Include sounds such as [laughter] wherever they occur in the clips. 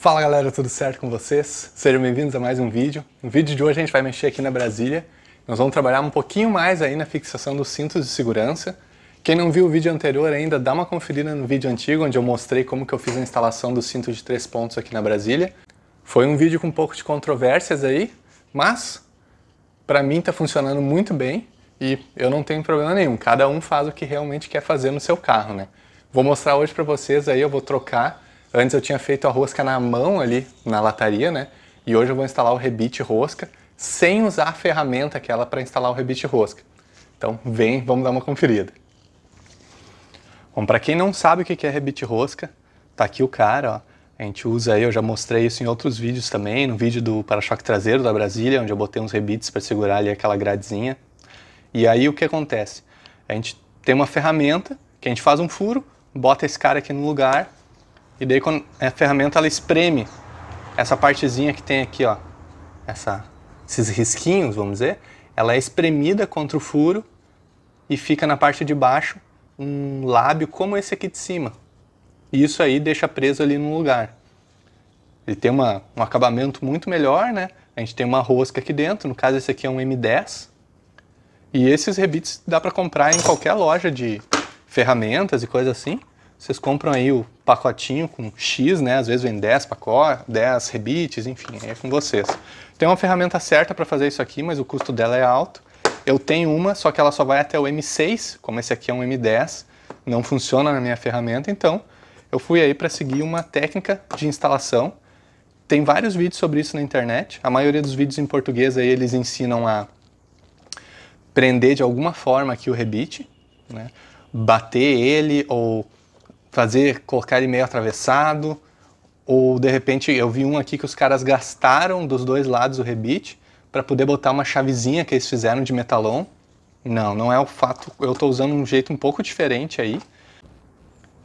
Fala galera, tudo certo com vocês? Sejam bem-vindos a mais um vídeo. No vídeo de hoje a gente vai mexer aqui na Brasília. Nós vamos trabalhar um pouquinho mais aí na fixação dos cintos de segurança. Quem não viu o vídeo anterior ainda, dá uma conferida no vídeo antigo onde eu mostrei como que eu fiz a instalação do cinto de três pontos aqui na Brasília. Foi um vídeo com um pouco de controvérsias aí, mas para mim está funcionando muito bem e eu não tenho problema nenhum. Cada um faz o que realmente quer fazer no seu carro, né? Vou mostrar hoje para vocês aí, eu vou trocar Antes eu tinha feito a rosca na mão ali, na lataria, né? E hoje eu vou instalar o rebite rosca sem usar a ferramenta aquela para instalar o rebite rosca. Então vem, vamos dar uma conferida. Bom, para quem não sabe o que é rebite rosca, tá aqui o cara, ó. A gente usa aí, eu já mostrei isso em outros vídeos também, no vídeo do para-choque traseiro da Brasília, onde eu botei uns rebites para segurar ali aquela gradezinha. E aí o que acontece? A gente tem uma ferramenta que a gente faz um furo, bota esse cara aqui no lugar e daí quando a ferramenta ela espreme essa partezinha que tem aqui, ó, essa, esses risquinhos, vamos dizer, ela é espremida contra o furo e fica na parte de baixo um lábio como esse aqui de cima. E isso aí deixa preso ali no lugar. Ele tem uma, um acabamento muito melhor, né? A gente tem uma rosca aqui dentro, no caso esse aqui é um M10. E esses rebites dá para comprar em qualquer loja de ferramentas e coisa assim vocês compram aí o pacotinho com X, né? Às vezes vem 10 pacotes, 10 rebites, enfim, é com vocês. Tem uma ferramenta certa para fazer isso aqui, mas o custo dela é alto. Eu tenho uma, só que ela só vai até o M6, como esse aqui é um M10, não funciona na minha ferramenta, então eu fui aí para seguir uma técnica de instalação. Tem vários vídeos sobre isso na internet. A maioria dos vídeos em português aí eles ensinam a prender de alguma forma aqui o rebite, né? bater ele ou fazer colocar ele meio atravessado, ou de repente eu vi um aqui que os caras gastaram dos dois lados o rebite para poder botar uma chavezinha que eles fizeram de metalon. Não, não é o fato, eu estou usando um jeito um pouco diferente aí.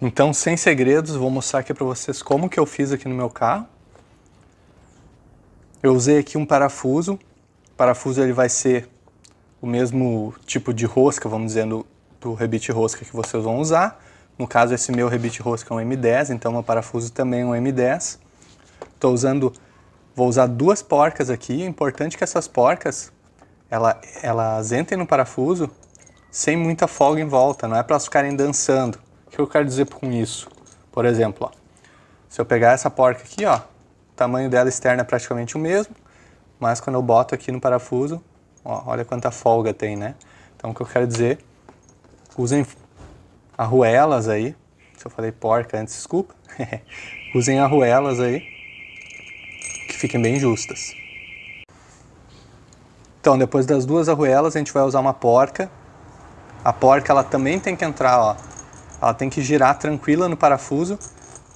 Então, sem segredos, vou mostrar aqui para vocês como que eu fiz aqui no meu carro. Eu usei aqui um parafuso. O parafuso ele vai ser o mesmo tipo de rosca, vamos dizendo, do rebite rosca que vocês vão usar. No caso, esse meu rebite rosca é um M10, então meu parafuso também é um M10. Estou usando, vou usar duas porcas aqui. É importante que essas porcas, ela, elas entrem no parafuso sem muita folga em volta, não é para elas ficarem dançando. O que eu quero dizer com isso? Por exemplo, ó, se eu pegar essa porca aqui, ó, o tamanho dela externa é praticamente o mesmo, mas quando eu boto aqui no parafuso, ó, olha quanta folga tem, né? Então o que eu quero dizer, usem arruelas aí. Se eu falei porca antes, desculpa. [laughs] Usem arruelas aí, que fiquem bem justas. Então, depois das duas arruelas, a gente vai usar uma porca. A porca, ela também tem que entrar, ó. Ela tem que girar tranquila no parafuso,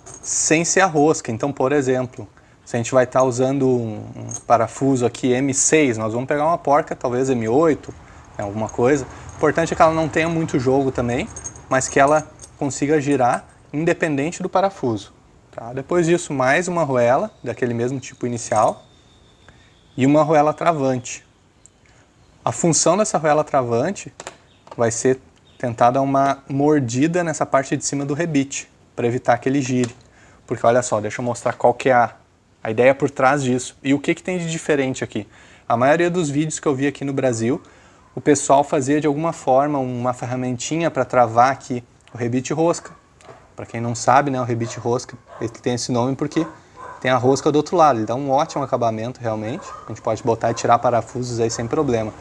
sem ser a rosca. Então, por exemplo, se a gente vai estar tá usando um, parafuso aqui M6, nós vamos pegar uma porca, talvez M8, né, alguma coisa. O importante é que ela não tenha muito jogo também, mas que ela consiga girar independente do parafuso. Tá? Depois disso, mais uma arruela daquele mesmo tipo inicial e uma arruela travante. A função dessa arruela travante vai ser tentar dar uma mordida nessa parte de cima do rebite, para evitar que ele gire. Porque olha só, deixa eu mostrar qual que é a, a ideia por trás disso. E o que, que tem de diferente aqui? A maioria dos vídeos que eu vi aqui no Brasil o pessoal fazia de alguma forma uma ferramentinha para travar aqui o rebite rosca. Para quem não sabe, né, o rebite rosca, ele tem esse nome porque tem a rosca do outro lado, ele dá um ótimo acabamento realmente. A gente pode botar e tirar parafusos aí sem problema.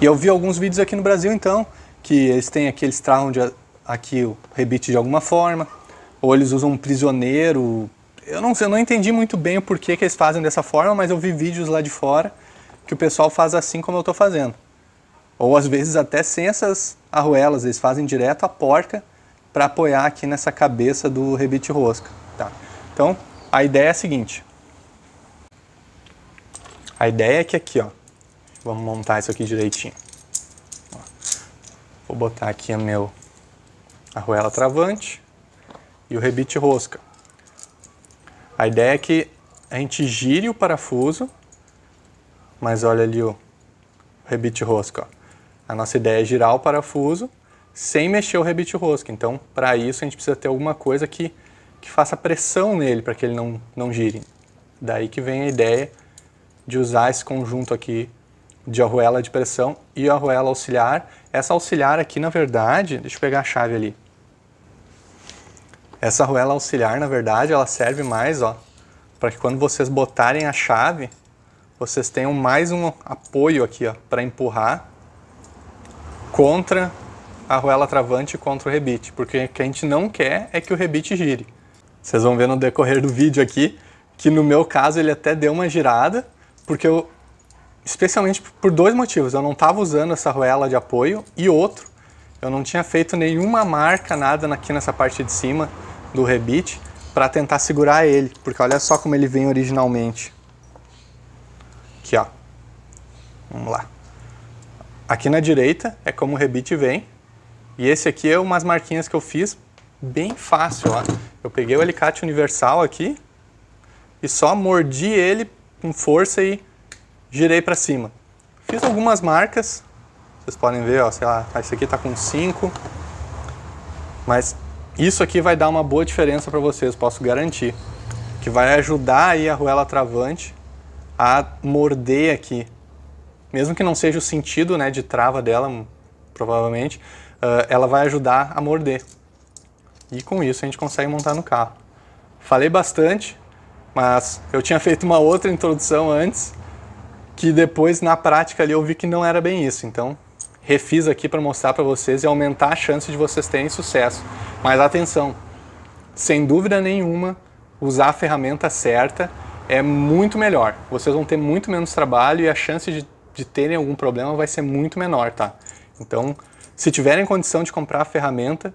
E eu vi alguns vídeos aqui no Brasil então, que eles têm aqui, eles travam de, aqui o rebite de alguma forma, ou eles usam um prisioneiro. Eu não sei, eu não entendi muito bem o porquê que eles fazem dessa forma, mas eu vi vídeos lá de fora que o pessoal faz assim como eu estou fazendo. Ou às vezes até sem essas arruelas, eles fazem direto a porca para apoiar aqui nessa cabeça do rebite rosca. Tá? Então, a ideia é a seguinte. A ideia é que aqui, ó, vamos montar isso aqui direitinho. vou botar aqui a meu arruela travante e o rebite rosca. A ideia é que a gente gire o parafuso mas olha ali o rebite rosca. Ó. A nossa ideia é girar o parafuso sem mexer o rebite rosca. Então, para isso, a gente precisa ter alguma coisa que, que faça pressão nele para que ele não, não gire. Daí que vem a ideia de usar esse conjunto aqui de arruela de pressão e arruela auxiliar. Essa auxiliar aqui, na verdade, deixa eu pegar a chave ali. Essa arruela auxiliar, na verdade, ela serve mais, ó, para que quando vocês botarem a chave, vocês tenham mais um apoio aqui para empurrar contra a arruela travante contra o rebite, porque o que a gente não quer é que o rebite gire. Vocês vão ver no decorrer do vídeo aqui que no meu caso ele até deu uma girada, porque eu, especialmente por dois motivos, eu não estava usando essa arruela de apoio e outro, eu não tinha feito nenhuma marca, nada aqui nessa parte de cima do rebite para tentar segurar ele, porque olha só como ele vem originalmente. Aqui, ó. Vamos lá. Aqui na direita é como o rebite vem. E esse aqui é umas marquinhas que eu fiz bem fácil, ó. Eu peguei o alicate universal aqui e só mordi ele com força e girei para cima. Fiz algumas marcas. Vocês podem ver, ó, sei lá, ah, esse aqui tá com 5. Mas isso aqui vai dar uma boa diferença para vocês, posso garantir. Que vai ajudar aí a arruela travante a morder aqui. Mesmo que não seja o sentido né, de trava dela, hum, provavelmente, uh, ela vai ajudar a morder. E com isso a gente consegue montar no carro. Falei bastante, mas eu tinha [laughs] feito uma outra introdução antes, que depois na prática ali eu vi que não era bem isso. Então refiz aqui para mostrar para vocês e aumentar a chance de vocês terem sucesso. Mas atenção, sem dúvida nenhuma, usar a ferramenta certa é muito melhor. Vocês vão ter muito menos trabalho e a chance de, de terem algum problema vai ser muito menor, tá? Então, se tiverem condição de comprar a ferramenta,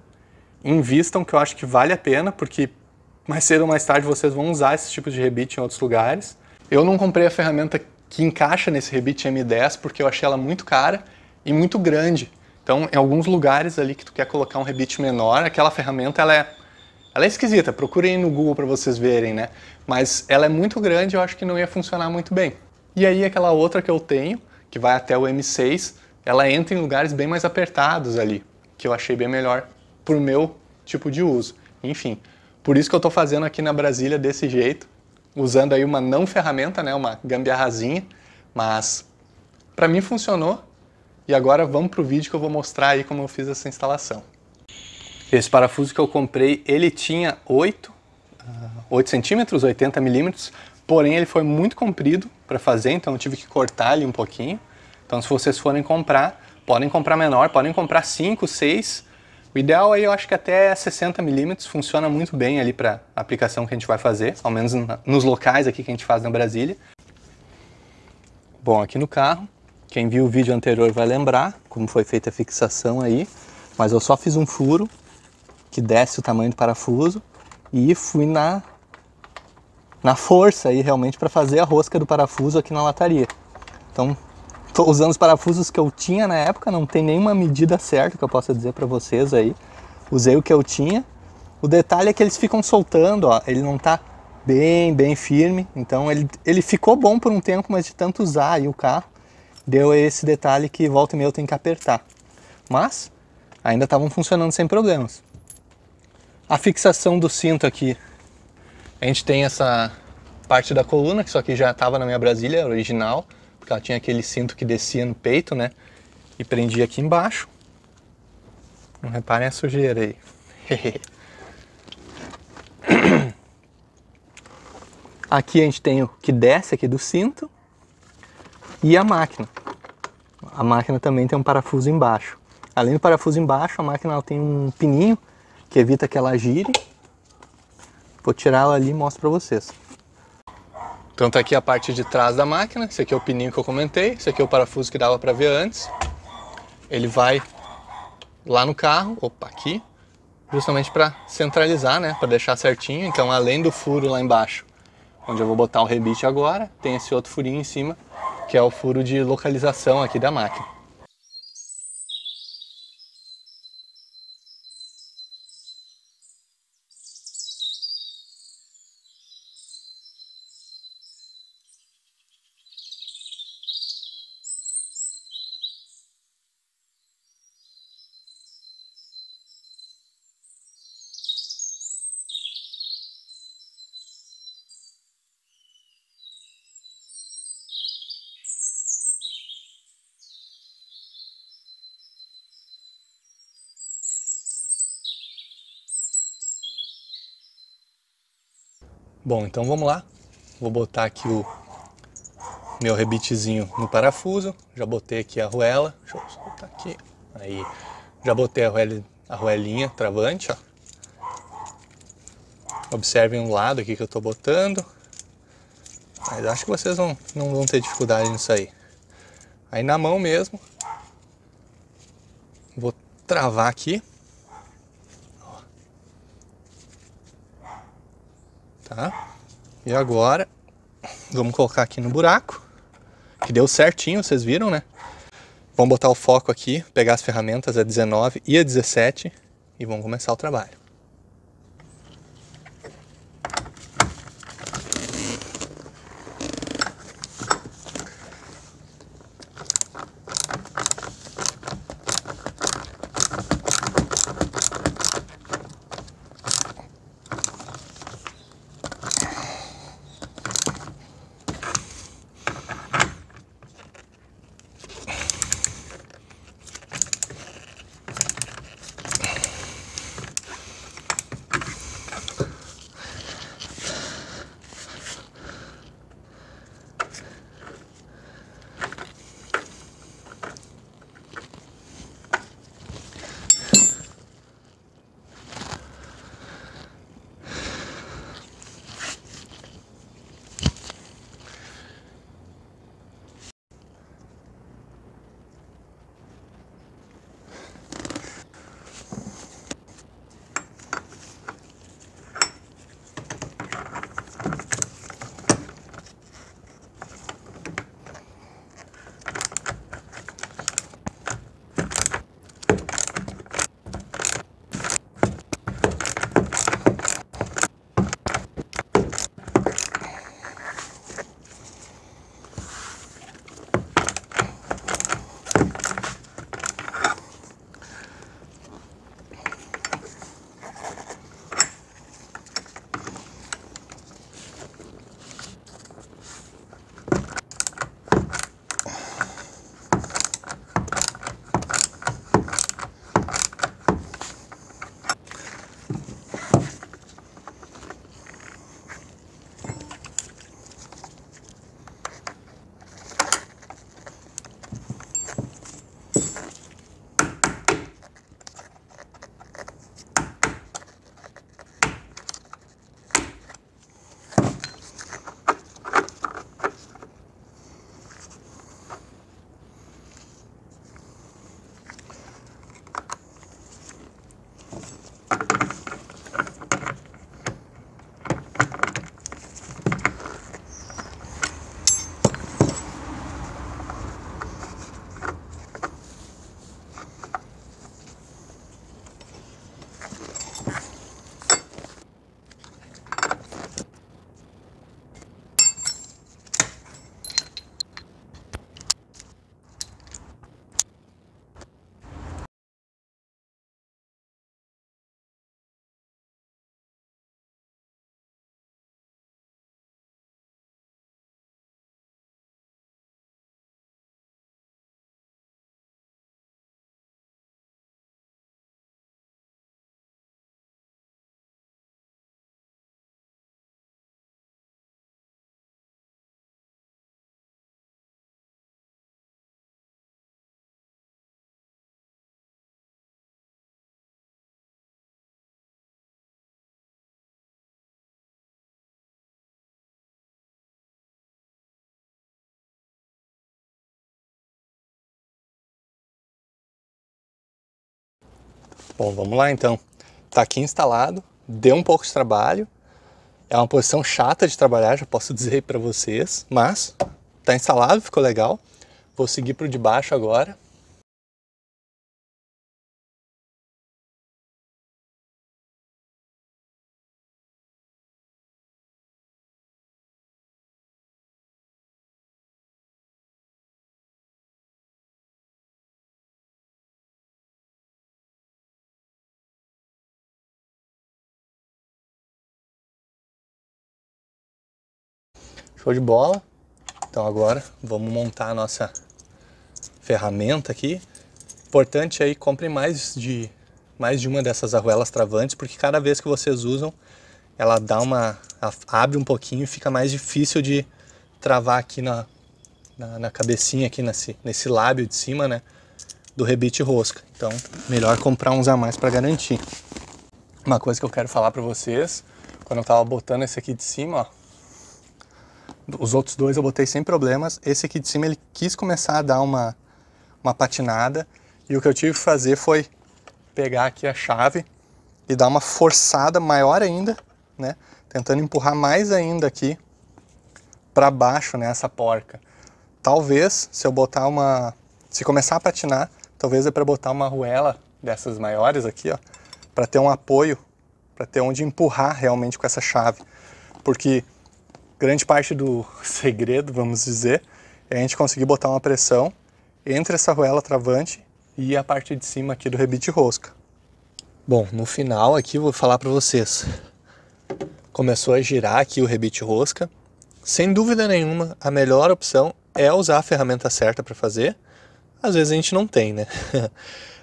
invistam, que eu acho que vale a pena, porque mais cedo ou mais tarde vocês vão usar esse tipo de rebite em outros lugares. Eu não comprei a ferramenta que encaixa nesse rebite M10 porque eu achei ela muito cara e muito grande. Então, em alguns lugares ali que tu quer colocar um rebite menor, aquela ferramenta ela é ela é esquisita, procurem no Google para vocês verem, né? Mas ela é muito grande, eu acho que não ia funcionar muito bem. E aí aquela outra que eu tenho, que vai até o M6, ela entra em lugares bem mais apertados ali, que eu achei bem melhor pro meu tipo de uso. Enfim, por isso que eu estou fazendo aqui na Brasília desse jeito, usando aí uma não ferramenta, né, uma gambiarrazinha, mas para mim funcionou. E agora vamos pro vídeo que eu vou mostrar aí como eu fiz essa instalação. Esse parafuso que eu comprei, ele tinha 8, 8 ah, centímetros, 80 milímetros, porém ele foi muito comprido para fazer, então eu tive que cortar ele um pouquinho. Então se vocês forem comprar, podem comprar menor, podem comprar 5, 6. O ideal aí eu acho que até 60 milímetros funciona muito bem ali para a aplicação que a gente vai fazer, ao menos nos locais aqui que a gente faz na Brasília. Bom, aqui no carro, quem viu o vídeo anterior vai lembrar como foi feita a fixação aí, mas eu só fiz um furo que desce o tamanho do parafuso e fui na na força aí realmente para fazer a rosca do parafuso aqui na lataria. Então, estou usando os parafusos que eu tinha na época, não tem nenhuma medida certa que eu possa dizer para vocês aí. Usei o que eu tinha. O detalhe é que eles ficam soltando, ó, ele não está bem, bem firme. Então ele, ele ficou bom por um tempo, mas de tanto usar aí o carro, deu esse detalhe que volta e meia eu tenho que apertar. Mas ainda estavam funcionando sem problemas a fixação do cinto aqui. A gente tem essa parte da coluna, que só que já estava na minha Brasília original, porque ela tinha aquele cinto que descia no peito, né? E prendia aqui embaixo. Não reparem a sujeira aí. [laughs] aqui a gente tem o que desce aqui do cinto e a máquina. A máquina também tem um parafuso embaixo. Além do parafuso embaixo, a máquina ela tem um pininho que evita que ela gire. Vou tirar ela ali e mostro para vocês. Então tá aqui a parte de trás da máquina, esse aqui é o pininho que eu comentei, esse aqui é o parafuso que dava para ver antes. Ele vai lá no carro, opa, aqui, justamente para centralizar, né, para deixar certinho. Então, além do furo lá embaixo, onde eu vou botar o rebite agora, tem esse outro furinho em cima, que é o furo de localização aqui da máquina. Bom, então vamos lá. Vou botar aqui o meu rebitezinho no parafuso. Já botei aqui a arruela. Deixa eu soltar aqui. Aí, já botei a, arruelinha travante, ó. Observem um lado aqui que eu tô botando. Mas acho que vocês não, não vão ter dificuldade nisso aí. Aí na mão mesmo. Vou travar aqui. tá? E agora, vamos colocar aqui no buraco, que deu certinho, vocês viram, né? Vamos botar o foco aqui, pegar as ferramentas, a é 19 e a é 17, e vamos começar o trabalho. Bom, vamos lá então. Está aqui instalado, deu um pouco de trabalho. É uma posição chata de trabalhar, já posso [laughs] dizer para vocês, mas está instalado, ficou legal. Vou seguir para o de baixo agora Show de bola. Então agora vamos montar a nossa ferramenta aqui. Importante aí, compre mais de, mais de uma dessas arruelas travantes, porque cada vez que vocês usam, ela dá uma abre um pouquinho e fica mais difícil de travar aqui na, na, na, cabecinha, aqui nesse, nesse lábio de cima, né? Do rebite rosca. Então, melhor comprar uns a mais para garantir. Uma coisa que eu quero falar para vocês, quando eu tava botando esse aqui de cima, ó, os outros dois eu botei sem problemas. Esse aqui de cima ele quis começar a dar uma, uma patinada. E o que eu tive que fazer foi pegar aqui a chave e dar uma forçada maior ainda, né? Tentando empurrar mais ainda aqui para baixo nessa né, essa porca. Talvez se eu botar uma, se começar a patinar, talvez é para botar uma arruela dessas maiores aqui, ó, para ter um apoio, para ter onde empurrar realmente com essa chave. Porque grande parte do [laughs] segredo, vamos dizer, é a gente conseguir botar uma pressão entre essa arruela travante e a parte de cima aqui do rebite rosca. Bom, no final aqui vou falar para vocês. Começou a girar aqui o rebite rosca. Sem dúvida nenhuma, a melhor opção é usar a ferramenta certa para fazer. Às vezes a gente não tem, né? [laughs]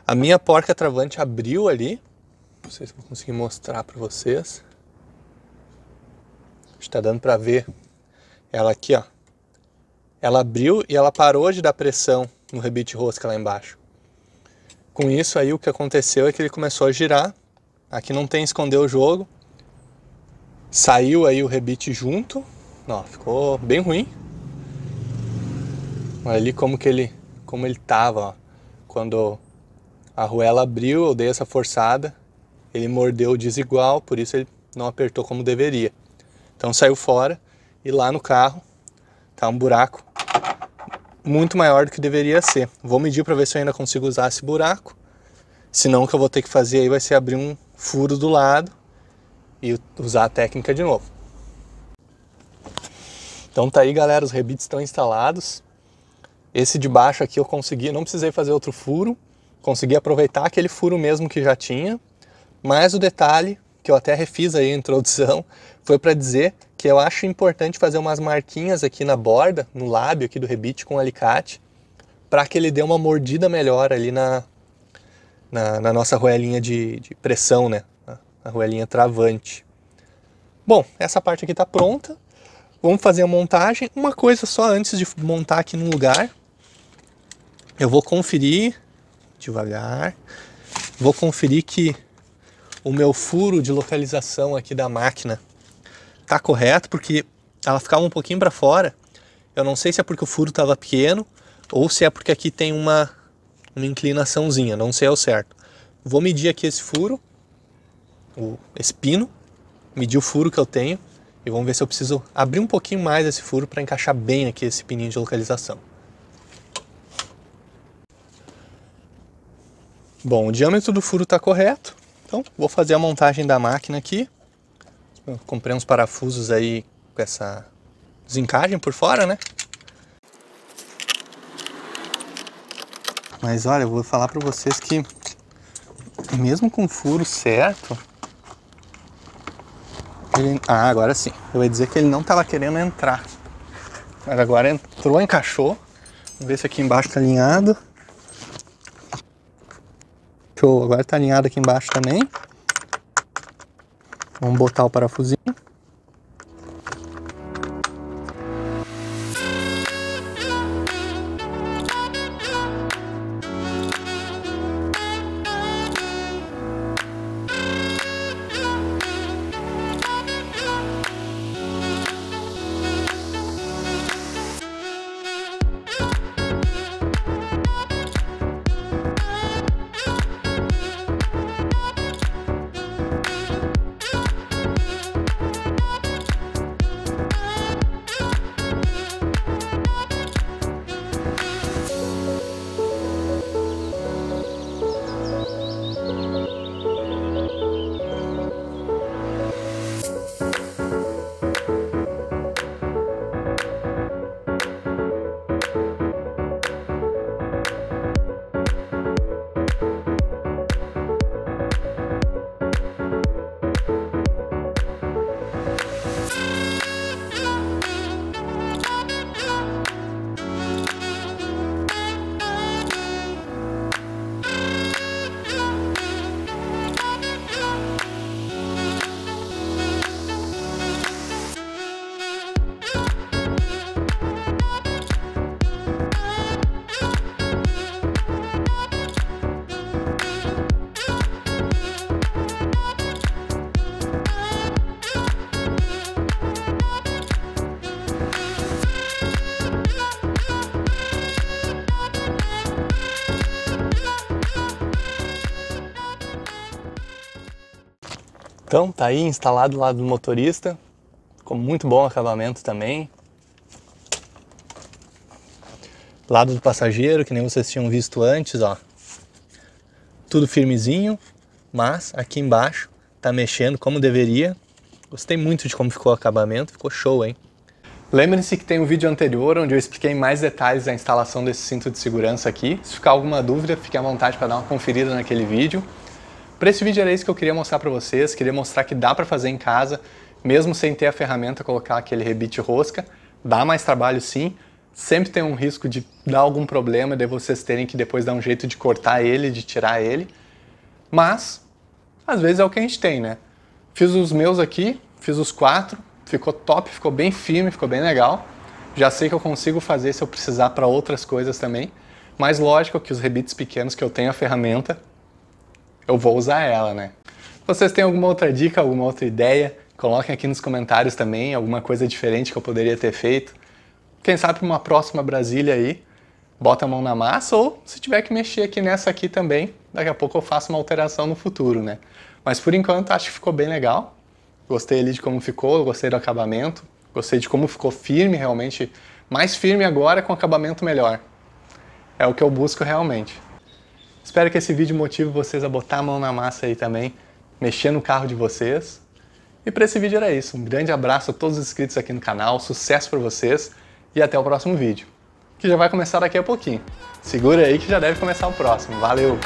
a minha porca travante abriu ali. Não sei se vou conseguir mostrar para vocês. Está dando para ver ela aqui, ó. Ela abriu e ela parou de dar pressão no rebite rosca lá embaixo. Com isso aí o que aconteceu é que ele começou a girar. Aqui não tem esconder o jogo. Saiu aí o rebite junto. Ó, ficou bem ruim. Olha ali como que ele como ele tava, ó. Quando a ruela abriu, eu dei essa forçada. Ele mordeu desigual, por isso ele não apertou como deveria. Então saiu fora e lá no carro tá um buraco muito maior do que deveria ser. Vou medir para ver se eu ainda consigo usar esse buraco. Senão o que eu vou ter que fazer aí vai ser abrir um furo do lado e usar a técnica de novo. Então tá aí, galera, os rebites estão instalados. Esse de baixo aqui eu consegui, não precisei fazer outro furo, consegui aproveitar aquele furo mesmo que já tinha. Mas o detalhe que eu até refiz aí a introdução, foi para dizer que eu acho importante fazer umas marquinhas aqui na borda, no lábio aqui do rebite com alicate, para que ele dê uma mordida melhor ali na, na, na nossa roelinha de, de, pressão, né? A roelinha travante. Bom, essa parte aqui está pronta. Vamos fazer a montagem. Uma coisa só antes de montar aqui no lugar. Eu vou conferir devagar. Vou conferir que o meu furo de localização aqui da máquina tá correto, porque ela ficava um pouquinho para fora. Eu não sei se é porque o furo estava pequeno ou se é porque aqui tem uma, uma inclinaçãozinha, não sei ao certo. Vou medir aqui esse furo, o, esse pino, medir o furo que eu tenho e vamos ver se eu preciso abrir um pouquinho mais esse furo para encaixar bem aqui esse pininho de localização. Bom, o diâmetro do furo está correto, então vou fazer a montagem da máquina aqui. Eu comprei uns parafusos aí com essa desencagem por fora, né? Mas olha, eu vou falar para vocês que mesmo com o furo certo, ele... ah, agora sim. Eu ia dizer que ele não estava querendo entrar. Mas agora entrou, encaixou. Vamos ver se aqui embaixo está alinhado. Show, agora tá alinhado aqui embaixo também. Vamos botar o parafusinho. Então tá aí instalado lá do motorista. Ficou muito bom o acabamento também. Lado do passageiro, que nem vocês tinham visto antes, ó. Tudo firmezinho, mas aqui embaixo tá mexendo como deveria. Gostei muito de como ficou o acabamento, ficou show, hein? Lembre-se que tem um vídeo anterior onde eu expliquei mais detalhes da instalação desse cinto de segurança aqui. Se ficar alguma dúvida, fique à vontade para dar uma conferida naquele vídeo. Para esse vídeo era isso que eu queria mostrar para vocês, queria mostrar que dá para fazer em casa, mesmo sem ter a ferramenta colocar aquele rebite rosca, dá mais trabalho sim, sempre tem um risco de dar algum problema, de vocês terem que depois dar um jeito de cortar ele, de tirar ele, mas às vezes é o que a gente tem, né? Fiz os meus aqui, fiz os quatro, ficou top, ficou bem firme, ficou bem legal. Já sei que eu consigo fazer se eu precisar para outras coisas também, mas lógico que os rebites pequenos que eu tenho a ferramenta eu vou usar ela, né? Vocês têm alguma outra dica, alguma outra ideia? Coloquem aqui nos comentários também alguma coisa diferente que eu poderia ter feito. Quem sabe para uma próxima Brasília aí, bota a mão na massa ou se tiver que mexer aqui nessa aqui também, daqui a pouco eu faço uma alteração no futuro, né? Mas por enquanto acho que ficou bem legal. Gostei ali de como ficou, gostei do acabamento, gostei de como ficou firme realmente, mais firme agora com acabamento melhor. É o que eu busco realmente. Espero que esse vídeo motive vocês a botar a mão na massa aí também, mexer no carro de vocês. E para esse vídeo era isso. Um grande abraço a todos os inscritos aqui no canal, sucesso para vocês e até o próximo vídeo, que já vai começar daqui a pouquinho. Segura aí que já deve começar o próximo. Valeu!